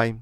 Bye-bye.